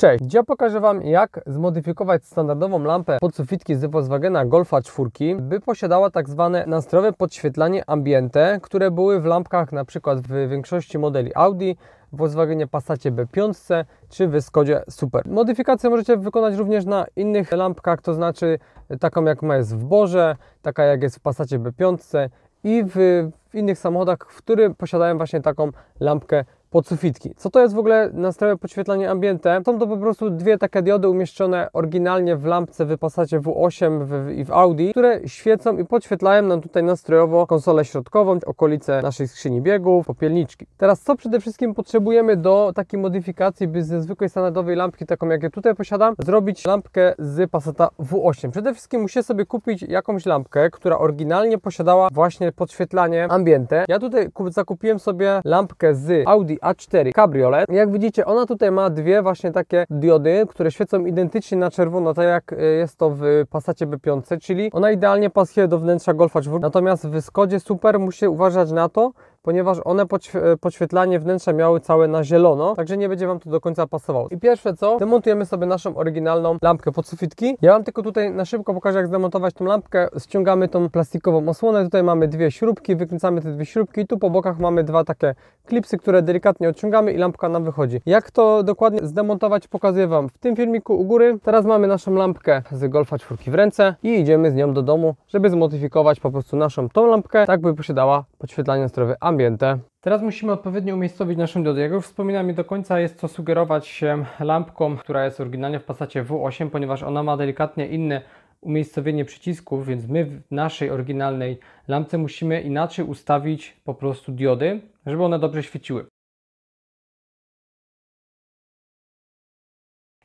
Cześć, ja pokażę Wam jak zmodyfikować standardową lampę pod sufitki z Volkswagena Golfa 4, by posiadała tak zwane nastrojowe podświetlanie ambiente, które były w lampkach np. w większości modeli Audi, w Volkswagenie Passacie B5 czy w Skodzie Super. Modyfikację możecie wykonać również na innych lampkach, to znaczy taką jak ma jest w Borze, taka jak jest w Passacie B5 i w, w innych samochodach, w którym posiadają właśnie taką lampkę pod sufitki. Co to jest w ogóle nastroje podświetlanie ambiente? Są to po prostu dwie takie diody umieszczone oryginalnie w lampce w Passacie W8 w, i w Audi, które świecą i podświetlają nam tutaj nastrojowo konsolę środkową, okolice naszej skrzyni biegów, popielniczki. Teraz co przede wszystkim potrzebujemy do takiej modyfikacji, by ze zwykłej standardowej lampki, taką jak ja tutaj posiadam, zrobić lampkę z Passata W8. Przede wszystkim muszę sobie kupić jakąś lampkę, która oryginalnie posiadała właśnie podświetlanie ambiente. Ja tutaj zakupiłem sobie lampkę z Audi a4 Cabriolet. Jak widzicie, ona tutaj ma dwie właśnie takie diody, które świecą identycznie na czerwono, tak jak e, jest to w Passacie B5, czyli ona idealnie pasuje do wnętrza Golfa 4. Natomiast w Skodzie Super musi uważać na to, ponieważ one e, podświetlanie wnętrza miały całe na zielono, także nie będzie Wam to do końca pasowało. I pierwsze co, demontujemy sobie naszą oryginalną lampkę pod sufitki. Ja Wam tylko tutaj na szybko pokażę jak zdemontować tą lampkę. Ściągamy tą plastikową osłonę, tutaj mamy dwie śrubki, wykręcamy te dwie śrubki i tu po bokach mamy dwa takie klipsy, które delikatnie odciągamy i lampka nam wychodzi. Jak to dokładnie zdemontować pokazuję Wam w tym filmiku u góry. Teraz mamy naszą lampkę z Golfa 4 w ręce i idziemy z nią do domu, żeby zmodyfikować po prostu naszą tą lampkę, tak by posiadała podświetlanie zdrowe. A ambiente. Teraz musimy odpowiednio umiejscowić naszą diodę. Jak już wspominałem, do końca jest co sugerować się lampką, która jest oryginalnie w pasacie W8, ponieważ ona ma delikatnie inne umiejscowienie przycisków, więc my w naszej oryginalnej lampce musimy inaczej ustawić po prostu diody, żeby one dobrze świeciły.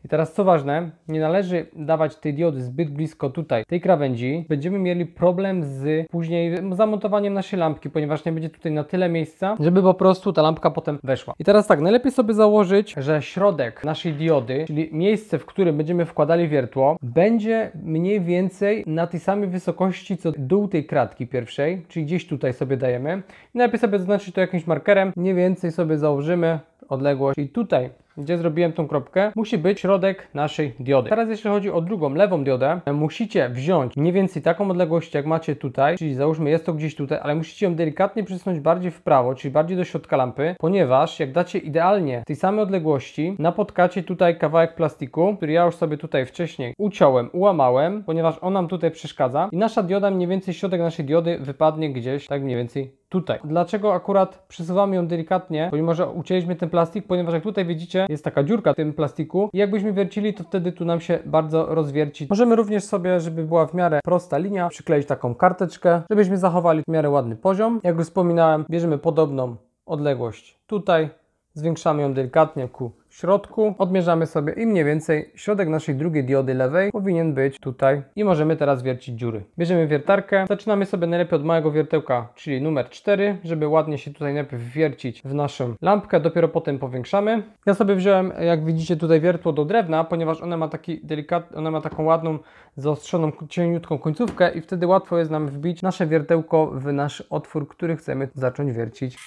I teraz co ważne, nie należy dawać tej diody zbyt blisko tutaj, tej krawędzi. Będziemy mieli problem z później zamontowaniem naszej lampki, ponieważ nie będzie tutaj na tyle miejsca, żeby po prostu ta lampka potem weszła. I teraz tak, najlepiej sobie założyć, że środek naszej diody, czyli miejsce, w którym będziemy wkładali wiertło, będzie mniej więcej na tej samej wysokości, co dół tej kratki pierwszej, czyli gdzieś tutaj sobie dajemy. I najlepiej sobie zaznaczyć to jakimś markerem, mniej więcej sobie założymy odległość i tutaj gdzie zrobiłem tą kropkę, musi być środek naszej diody. Teraz jeśli chodzi o drugą, lewą diodę, musicie wziąć mniej więcej taką odległość, jak macie tutaj, czyli załóżmy jest to gdzieś tutaj, ale musicie ją delikatnie przesunąć bardziej w prawo, czyli bardziej do środka lampy, ponieważ jak dacie idealnie tej samej odległości, napotkacie tutaj kawałek plastiku, który ja już sobie tutaj wcześniej uciąłem, ułamałem, ponieważ on nam tutaj przeszkadza i nasza dioda, mniej więcej środek naszej diody wypadnie gdzieś tak mniej więcej tutaj. Dlaczego akurat przesuwamy ją delikatnie, pomimo że ucięliśmy ten plastik, ponieważ jak tutaj widzicie, jest taka dziurka w tym plastiku i jakbyśmy wiercili, to wtedy tu nam się bardzo rozwierci. Możemy również sobie, żeby była w miarę prosta linia, przykleić taką karteczkę, żebyśmy zachowali w miarę ładny poziom. Jak już wspominałem, bierzemy podobną odległość tutaj, Zwiększamy ją delikatnie ku środku. Odmierzamy sobie i mniej więcej środek naszej drugiej diody lewej powinien być tutaj. I możemy teraz wiercić dziury. Bierzemy wiertarkę. Zaczynamy sobie najlepiej od małego wiertełka, czyli numer 4, żeby ładnie się tutaj najpierw wiercić w naszą lampkę. Dopiero potem powiększamy. Ja sobie wziąłem, jak widzicie, tutaj wiertło do drewna, ponieważ ona ma, taki delikat, ona ma taką ładną, zaostrzoną, cieniutką końcówkę i wtedy łatwo jest nam wbić nasze wiertełko w nasz otwór, który chcemy zacząć wiercić.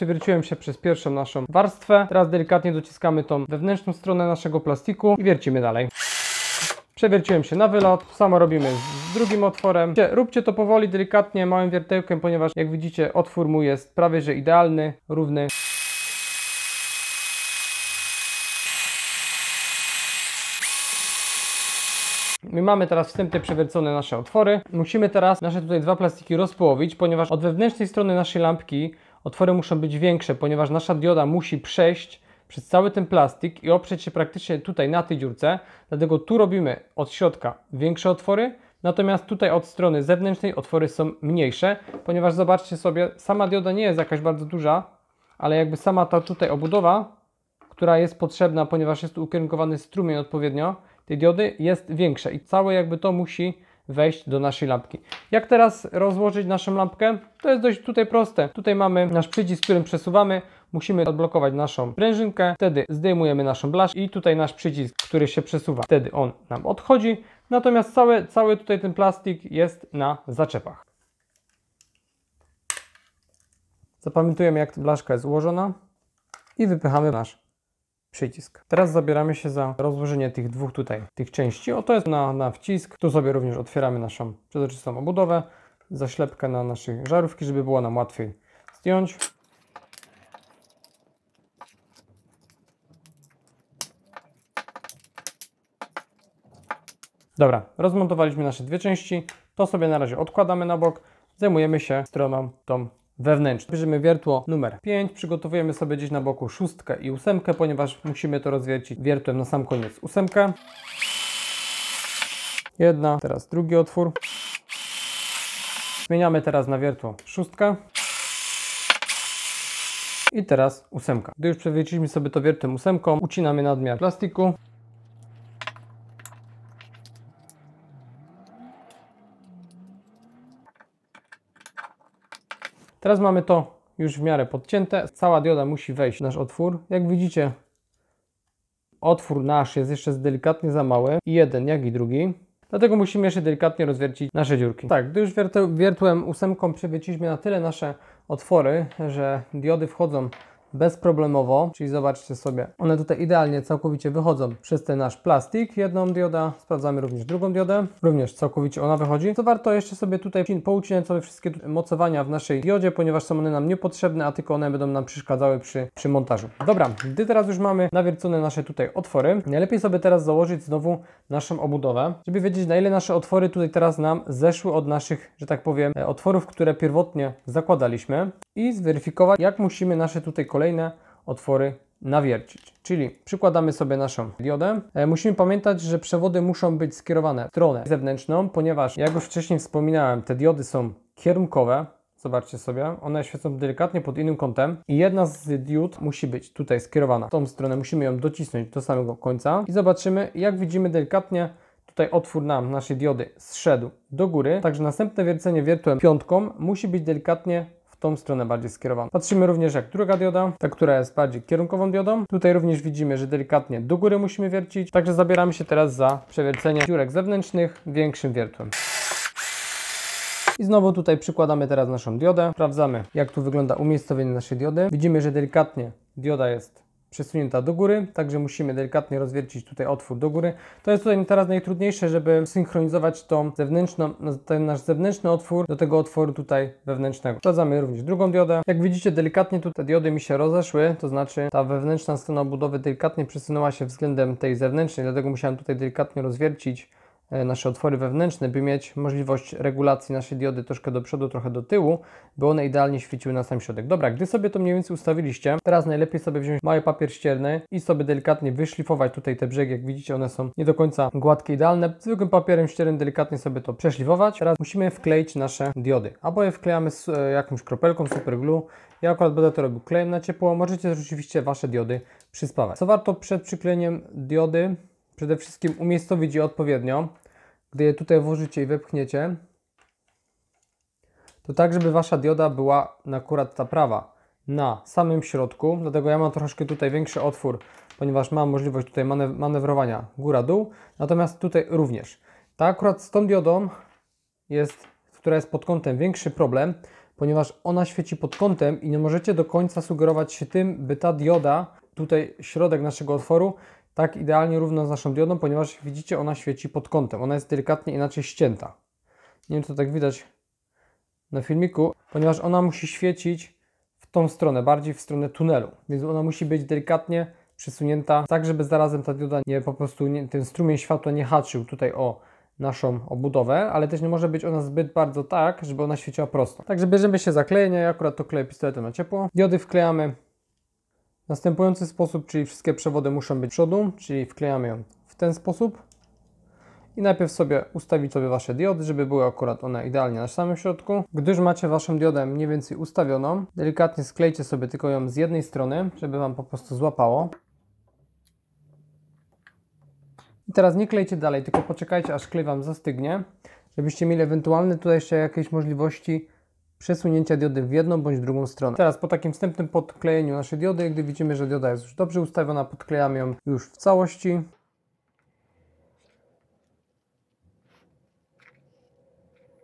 przewierciłem się przez pierwszą naszą warstwę. Teraz delikatnie dociskamy tą wewnętrzną stronę naszego plastiku i wiercimy dalej. Przewierciłem się na wylot, samo robimy z drugim otworem. Róbcie to powoli, delikatnie, małym wiertełkiem, ponieważ jak widzicie otwór mu jest prawie że idealny, równy. My mamy teraz wstępnie przewiercone nasze otwory. Musimy teraz nasze tutaj dwa plastiki rozpołowić, ponieważ od wewnętrznej strony naszej lampki otwory muszą być większe, ponieważ nasza dioda musi przejść przez cały ten plastik i oprzeć się praktycznie tutaj na tej dziurce, dlatego tu robimy od środka większe otwory, natomiast tutaj od strony zewnętrznej otwory są mniejsze, ponieważ zobaczcie sobie, sama dioda nie jest jakaś bardzo duża, ale jakby sama ta tutaj obudowa, która jest potrzebna, ponieważ jest tu ukierunkowany strumień odpowiednio tej diody, jest większa i całe jakby to musi wejść do naszej lampki. Jak teraz rozłożyć naszą lampkę? To jest dość tutaj proste. Tutaj mamy nasz przycisk, którym przesuwamy. Musimy odblokować naszą prężynkę, wtedy zdejmujemy naszą blasz i tutaj nasz przycisk, który się przesuwa. Wtedy on nam odchodzi, natomiast cały, cały tutaj ten plastik jest na zaczepach. Zapamiętujemy jak blaszka jest ułożona i wypychamy nasz przycisk. Teraz zabieramy się za rozłożenie tych dwóch tutaj, tych części. Oto jest na, na wcisk. Tu sobie również otwieramy naszą przezroczystą obudowę, zaślepkę na naszej żarówki, żeby było nam łatwiej zdjąć. Dobra, rozmontowaliśmy nasze dwie części. To sobie na razie odkładamy na bok. Zajmujemy się stroną tą wewnętrzny. Bierzemy wiertło numer 5, przygotowujemy sobie gdzieś na boku szóstkę i ósemkę, ponieważ musimy to rozwiercić wiertłem na sam koniec ósemkę. Jedna, teraz drugi otwór. Zmieniamy teraz na wiertło szóstkę. I teraz ósemka. Gdy już przewierciliśmy sobie to wiertłem ósemką, ucinamy nadmiar plastiku. Teraz mamy to już w miarę podcięte. Cała dioda musi wejść w nasz otwór. Jak widzicie, otwór nasz jest jeszcze delikatnie za mały. I jeden, jak i drugi. Dlatego musimy jeszcze delikatnie rozwiercić nasze dziurki. Tak, gdy już wiertłem ósemką przewierciliśmy na tyle nasze otwory, że diody wchodzą bezproblemowo, czyli zobaczcie sobie, one tutaj idealnie całkowicie wychodzą przez ten nasz plastik, jedną dioda, sprawdzamy również drugą diodę, również całkowicie ona wychodzi. Co warto jeszcze sobie tutaj poucinać sobie wszystkie mocowania w naszej diodzie, ponieważ są one nam niepotrzebne, a tylko one będą nam przeszkadzały przy, przy montażu. Dobra, gdy teraz już mamy nawiercone nasze tutaj otwory, najlepiej sobie teraz założyć znowu naszą obudowę, żeby wiedzieć na ile nasze otwory tutaj teraz nam zeszły od naszych, że tak powiem, e, otworów, które pierwotnie zakładaliśmy i zweryfikować jak musimy nasze tutaj kolejne kolejne otwory nawiercić. Czyli przykładamy sobie naszą diodę. E, musimy pamiętać, że przewody muszą być skierowane w stronę zewnętrzną, ponieważ jak już wcześniej wspominałem, te diody są kierunkowe. Zobaczcie sobie, one świecą delikatnie pod innym kątem i jedna z diod musi być tutaj skierowana w tą stronę. Musimy ją docisnąć do samego końca i zobaczymy, jak widzimy delikatnie Tutaj otwór nam naszej diody zszedł do góry, także następne wiercenie wiertłem piątką musi być delikatnie tą stronę bardziej skierowaną. Patrzymy również jak druga dioda, ta która jest bardziej kierunkową diodą. Tutaj również widzimy, że delikatnie do góry musimy wiercić, także zabieramy się teraz za przewiercenie dziurek zewnętrznych większym wiertłem. I znowu tutaj przykładamy teraz naszą diodę. Sprawdzamy, jak tu wygląda umiejscowienie naszej diody. Widzimy, że delikatnie dioda jest przesunięta do góry, także musimy delikatnie rozwiercić tutaj otwór do góry. To jest tutaj teraz najtrudniejsze, żeby synchronizować tą zewnętrzną, ten nasz zewnętrzny otwór do tego otworu tutaj wewnętrznego. Sprawdzamy również drugą diodę. Jak widzicie delikatnie tutaj diody mi się rozeszły, to znaczy ta wewnętrzna strona budowy delikatnie przesunęła się względem tej zewnętrznej, dlatego musiałem tutaj delikatnie rozwiercić E, nasze otwory wewnętrzne, by mieć możliwość regulacji naszej diody troszkę do przodu, trochę do tyłu, by one idealnie świeciły na sam środek. Dobra, gdy sobie to mniej więcej ustawiliście, teraz najlepiej sobie wziąć mały papier ścierny i sobie delikatnie wyszlifować tutaj te brzegi. Jak widzicie, one są nie do końca gładkie, idealne. Zwykłym papierem ściernym delikatnie sobie to przeszlifować. Teraz musimy wkleić nasze diody, albo je wklejamy z e, jakąś kropelką superglue. Ja akurat będę to robił klejem na ciepło. Możecie rzeczywiście Wasze diody przyspawać. Co warto przed przyklejeniem diody przede wszystkim umiejscowić je odpowiednio. Gdy je tutaj włożycie i wepchniecie, to tak, żeby Wasza dioda była akurat ta prawa, na samym środku. Dlatego ja mam troszkę tutaj większy otwór, ponieważ mam możliwość tutaj manewrowania góra-dół. Natomiast tutaj również. Ta akurat z tą diodą, jest, która jest pod kątem, większy problem, ponieważ ona świeci pod kątem i nie możecie do końca sugerować się tym, by ta dioda, tutaj środek naszego otworu, tak idealnie równo z naszą diodą, ponieważ widzicie, ona świeci pod kątem. Ona jest delikatnie inaczej ścięta. Nie wiem, czy to tak widać na filmiku, ponieważ ona musi świecić w tą stronę, bardziej w stronę tunelu. Więc ona musi być delikatnie przesunięta, tak żeby zarazem ta dioda nie po prostu, nie, ten strumień światła nie haczył tutaj o naszą obudowę, ale też nie może być ona zbyt bardzo tak, żeby ona świeciła prosto. Także bierzemy się za klejenie, ja akurat to kleję pistoletem na ciepło. Diody wklejamy następujący sposób, czyli wszystkie przewody muszą być przodu, czyli wklejamy ją w ten sposób i najpierw sobie ustawić sobie Wasze diody, żeby były akurat one idealnie na samym środku. Gdyż macie Waszą diodę mniej więcej ustawioną, delikatnie sklejcie sobie tylko ją z jednej strony, żeby Wam po prostu złapało. I teraz nie klejcie dalej, tylko poczekajcie aż klej Wam zastygnie, żebyście mieli ewentualne tutaj jeszcze jakieś możliwości przesunięcia diody w jedną bądź drugą stronę. Teraz po takim wstępnym podklejeniu naszej diody, gdy widzimy, że dioda jest już dobrze ustawiona, podklejamy ją już w całości.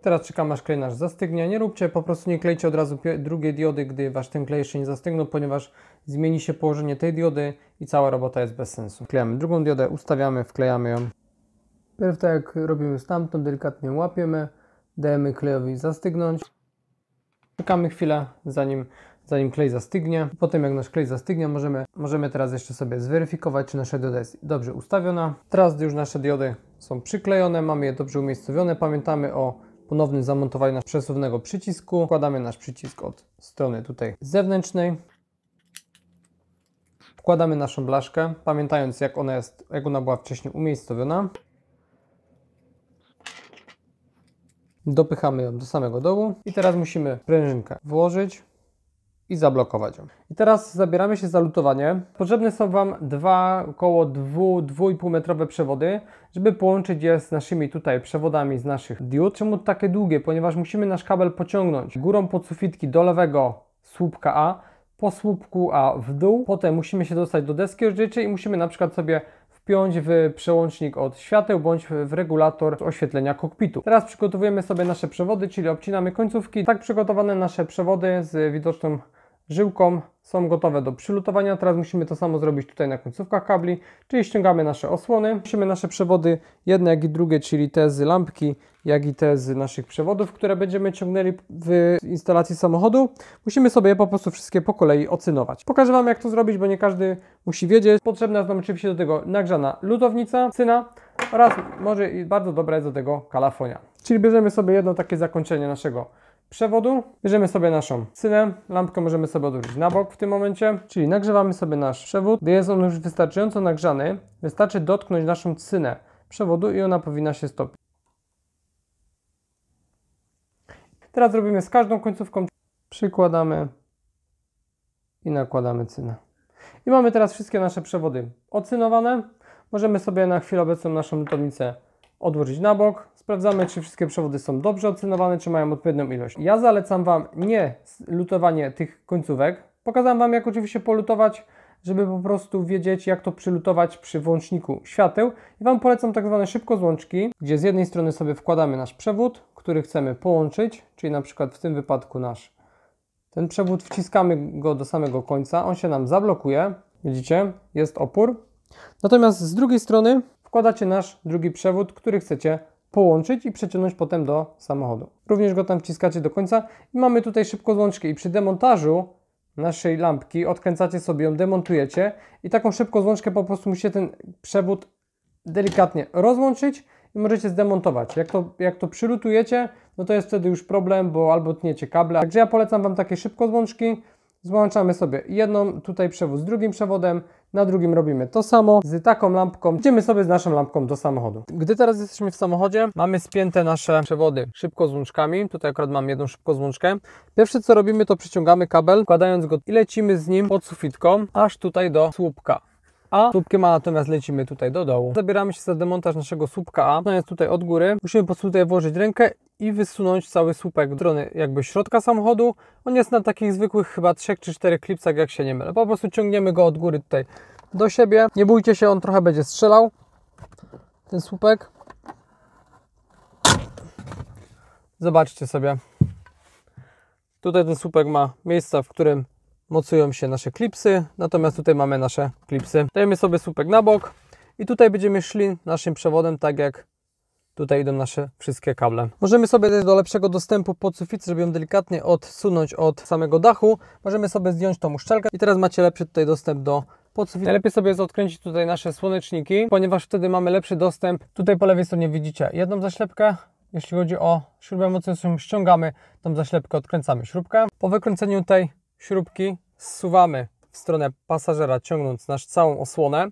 Teraz czekam aż klej nasz zastygnie. Nie róbcie, po prostu nie klejcie od razu drugiej diody, gdy wasz ten klej jeszcze nie zastygnął, ponieważ zmieni się położenie tej diody i cała robota jest bez sensu. Klejamy drugą diodę, ustawiamy, wklejamy ją. Pierw tak jak robimy z tamtą, delikatnie łapiemy, dajemy klejowi zastygnąć czekamy chwilę, zanim, zanim klej zastygnie. Potem jak nasz klej zastygnie, możemy, możemy teraz jeszcze sobie zweryfikować, czy nasza dioda jest dobrze ustawiona. Teraz już nasze diody są przyklejone, mamy je dobrze umiejscowione. Pamiętamy o ponownym zamontowaniu naszego przesuwnego przycisku. Wkładamy nasz przycisk od strony tutaj zewnętrznej. Wkładamy naszą blaszkę, pamiętając jak ona, jest, jak ona była wcześniej umiejscowiona. Dopychamy ją do samego dołu i teraz musimy prężynkę włożyć i zablokować ją. I teraz zabieramy się za lutowanie. Potrzebne są Wam dwa około 2-2,5 metrowe przewody, żeby połączyć je z naszymi tutaj przewodami z naszych diod. Czemu takie długie? Ponieważ musimy nasz kabel pociągnąć górą pod sufitki do lewego słupka A, po słupku A w dół, potem musimy się dostać do deski rzeczy i musimy na przykład sobie wpiąć w przełącznik od świateł bądź w regulator oświetlenia kokpitu. Teraz przygotowujemy sobie nasze przewody, czyli obcinamy końcówki. Tak przygotowane nasze przewody z widoczną żyłką są gotowe do przylutowania. Teraz musimy to samo zrobić tutaj na końcówkach kabli, czyli ściągamy nasze osłony. Musimy nasze przewody, jedne jak i drugie, czyli te z lampki, jak i te z naszych przewodów, które będziemy ciągnęli w instalacji samochodu, musimy sobie je po prostu wszystkie po kolei ocynować. Pokażę Wam jak to zrobić, bo nie każdy musi wiedzieć. Potrzebna jest nam oczywiście do tego nagrzana lutownica, cyna oraz może i bardzo dobra jest do tego kalafonia. Czyli bierzemy sobie jedno takie zakończenie naszego przewodu. Bierzemy sobie naszą cynę, lampkę możemy sobie odwrócić na bok w tym momencie, czyli nagrzewamy sobie nasz przewód. Gdy jest on już wystarczająco nagrzany, wystarczy dotknąć naszą cynę przewodu i ona powinna się stopić. Teraz robimy z każdą końcówką, przykładamy i nakładamy cynę. I mamy teraz wszystkie nasze przewody ocynowane. Możemy sobie na chwilę obecną naszą lutownicę odłożyć na bok, Sprawdzamy, czy wszystkie przewody są dobrze ocenowane, czy mają odpowiednią ilość. Ja zalecam Wam nie lutowanie tych końcówek. Pokazałem Wam, jak oczywiście polutować, żeby po prostu wiedzieć, jak to przylutować przy włączniku świateł. I Wam polecam tak zwane szybko złączki, gdzie z jednej strony sobie wkładamy nasz przewód, który chcemy połączyć, czyli na przykład w tym wypadku nasz ten przewód, wciskamy go do samego końca, on się nam zablokuje, widzicie, jest opór. Natomiast z drugiej strony wkładacie nasz drugi przewód, który chcecie połączyć i przeciągnąć potem do samochodu. Również go tam wciskacie do końca i mamy tutaj szybko złączkę i przy demontażu naszej lampki odkręcacie sobie ją, demontujecie i taką szybko złączkę po prostu musicie ten przewód delikatnie rozłączyć i możecie zdemontować. Jak to, jak to przylutujecie, no to jest wtedy już problem, bo albo tniecie kable. Także ja polecam Wam takie szybko złączki, Złączamy sobie jedną tutaj przewód z drugim przewodem, na drugim robimy to samo z taką lampką. Idziemy sobie z naszą lampką do samochodu. Gdy teraz jesteśmy w samochodzie, mamy spięte nasze przewody szybko złączkami. Tutaj akurat mam jedną szybko złączkę. Pierwsze co robimy to przyciągamy kabel, wkładając go i lecimy z nim pod sufitką aż tutaj do słupka. A. Słupkiem A natomiast lecimy tutaj do dołu. Zabieramy się za demontaż naszego słupka A. On jest tutaj od góry. Musimy po prostu tutaj włożyć rękę i wysunąć cały słupek drony jakby środka samochodu. On jest na takich zwykłych chyba 3 czy 4 klipsach, jak się nie mylę. Po prostu ciągniemy go od góry tutaj do siebie. Nie bójcie się, on trochę będzie strzelał. Ten słupek. Zobaczcie sobie. Tutaj ten słupek ma miejsca, w którym mocują się nasze klipsy, natomiast tutaj mamy nasze klipsy. Dajemy sobie słupek na bok i tutaj będziemy szli naszym przewodem, tak jak tutaj idą nasze wszystkie kable. Możemy sobie też do lepszego dostępu pod sufit, żeby ją delikatnie odsunąć od samego dachu. Możemy sobie zdjąć tą uszczelkę i teraz macie lepszy tutaj dostęp do podsufitu. Najlepiej sobie jest odkręcić tutaj nasze słoneczniki, ponieważ wtedy mamy lepszy dostęp. Tutaj po lewej stronie widzicie jedną zaślepkę, jeśli chodzi o śrubę mocną, ściągamy tą zaślepkę, odkręcamy śrubkę. Po wykręceniu tej śrubki zsuwamy w stronę pasażera, ciągnąc nasz całą osłonę.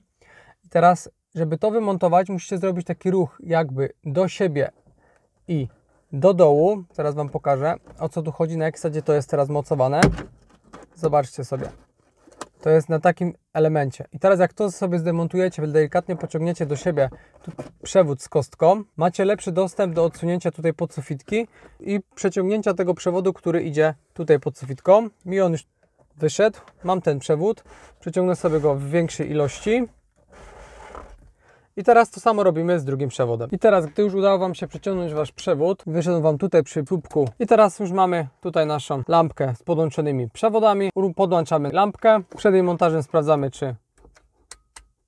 I teraz, żeby to wymontować, musicie zrobić taki ruch jakby do siebie i do dołu. Teraz Wam pokażę, o co tu chodzi, na jak zasadzie to jest teraz mocowane. Zobaczcie sobie to jest na takim elemencie. I teraz jak to sobie zdemontujecie, delikatnie pociągniecie do siebie przewód z kostką, macie lepszy dostęp do odsunięcia tutaj pod sufitki i przeciągnięcia tego przewodu, który idzie tutaj pod sufitką. Mi on już wyszedł, mam ten przewód, przeciągnę sobie go w większej ilości. I teraz to samo robimy z drugim przewodem. I teraz, gdy już udało Wam się przeciągnąć Wasz przewód, wyszedł Wam tutaj przy próbku i teraz już mamy tutaj naszą lampkę z podłączonymi przewodami. Podłączamy lampkę. Przed jej montażem sprawdzamy, czy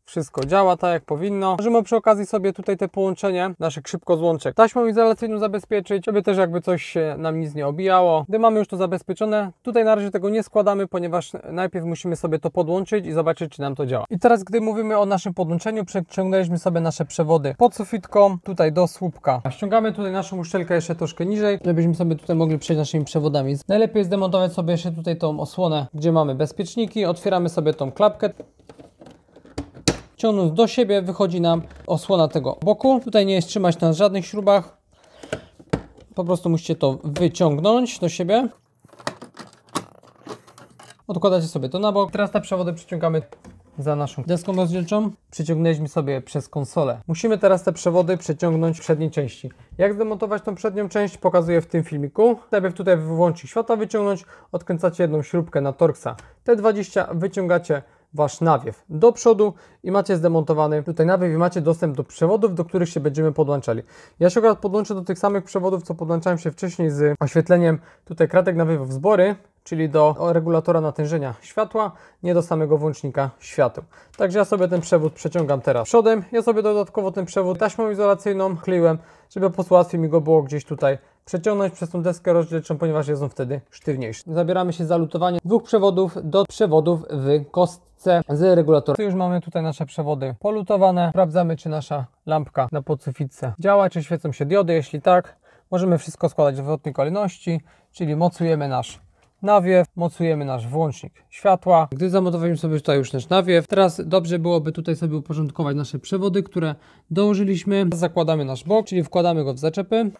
wszystko działa tak jak powinno. Możemy przy okazji sobie tutaj te połączenie naszych szybko taśmą izolacyjną zabezpieczyć, żeby też jakby coś się nam nic nie obijało. Gdy mamy już to zabezpieczone, tutaj na razie tego nie składamy, ponieważ najpierw musimy sobie to podłączyć i zobaczyć, czy nam to działa. I teraz, gdy mówimy o naszym podłączeniu, przeciągnęliśmy sobie nasze przewody pod sufitką, tutaj do słupka. Ściągamy tutaj naszą uszczelkę jeszcze troszkę niżej, żebyśmy sobie tutaj mogli przejść naszymi przewodami. Najlepiej zdemontować sobie jeszcze tutaj tą osłonę, gdzie mamy bezpieczniki. Otwieramy sobie tą klapkę. Ciągnąc do siebie wychodzi nam osłona tego boku. Tutaj nie jest trzymać na żadnych śrubach. Po prostu musicie to wyciągnąć do siebie. Odkładacie sobie to na bok. Teraz te przewody przyciągamy za naszą deską rozdzielczą. Przyciągnęliśmy sobie przez konsolę. Musimy teraz te przewody przeciągnąć w przedniej części. Jak zdemontować tą przednią część pokazuję w tym filmiku. Najpierw tutaj wyłączyć światła wyciągnąć, odkręcacie jedną śrubkę na Torxa. T20 wyciągacie Wasz nawiew do przodu i macie zdemontowany tutaj nawiew i macie dostęp do przewodów, do których się będziemy podłączali. Ja się akurat podłączę do tych samych przewodów, co podłączałem się wcześniej z oświetleniem tutaj kratek nawiewów z czyli do regulatora natężenia światła, nie do samego włącznika świateł. Także ja sobie ten przewód przeciągam teraz przodem, ja sobie dodatkowo ten przewód taśmą izolacyjną kleiłem, żeby po łatwiej mi go było gdzieś tutaj przeciągnąć przez tą deskę rozdzielczą, ponieważ jest on wtedy sztywniejszy. Zabieramy się za lutowanie dwóch przewodów do przewodów w kostce z regulatora. już mamy tutaj nasze przewody polutowane. Sprawdzamy, czy nasza lampka na podsufitce działa, czy świecą się diody. Jeśli tak, możemy wszystko składać w odwrotnej kolejności, czyli mocujemy nasz nawiew, mocujemy nasz włącznik światła. Gdy zamontowaliśmy sobie tutaj już nasz nawiew, teraz dobrze byłoby tutaj sobie uporządkować nasze przewody, które dołożyliśmy. Zakładamy nasz bok, czyli wkładamy go w zaczepy.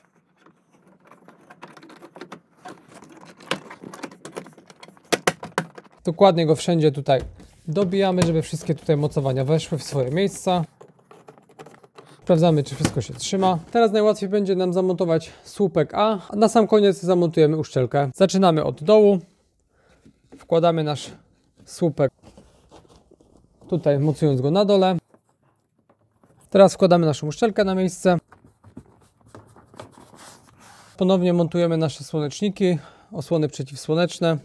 Dokładnie go wszędzie tutaj dobijamy, żeby wszystkie tutaj mocowania weszły w swoje miejsca. Sprawdzamy, czy wszystko się trzyma. Teraz najłatwiej będzie nam zamontować słupek A, a na sam koniec zamontujemy uszczelkę. Zaczynamy od dołu. Wkładamy nasz słupek tutaj, mocując go na dole. Teraz wkładamy naszą uszczelkę na miejsce. Ponownie montujemy nasze słoneczniki, osłony przeciwsłoneczne.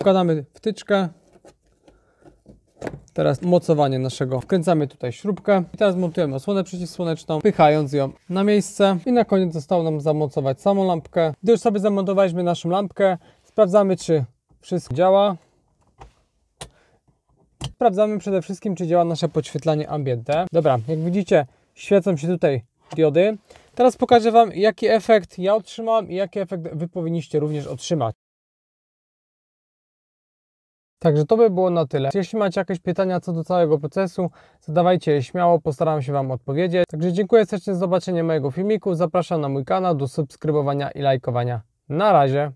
Wkładamy wtyczkę. Teraz mocowanie naszego. Wkręcamy tutaj śrubkę i teraz montujemy osłonę przeciwsłoneczną, pychając ją na miejsce. I na koniec zostało nam zamocować samą lampkę. Gdy już sobie zamontowaliśmy naszą lampkę, sprawdzamy czy wszystko działa. Sprawdzamy przede wszystkim czy działa nasze podświetlanie ambiente. Dobra, jak widzicie świecą się tutaj diody. Teraz pokażę Wam jaki efekt ja otrzymałam i jaki efekt Wy powinniście również otrzymać. Także to by było na tyle. Jeśli macie jakieś pytania co do całego procesu, zadawajcie je śmiało, postaram się Wam odpowiedzieć. Także dziękuję serdecznie za zobaczenie mojego filmiku, zapraszam na mój kanał, do subskrybowania i lajkowania. Na razie!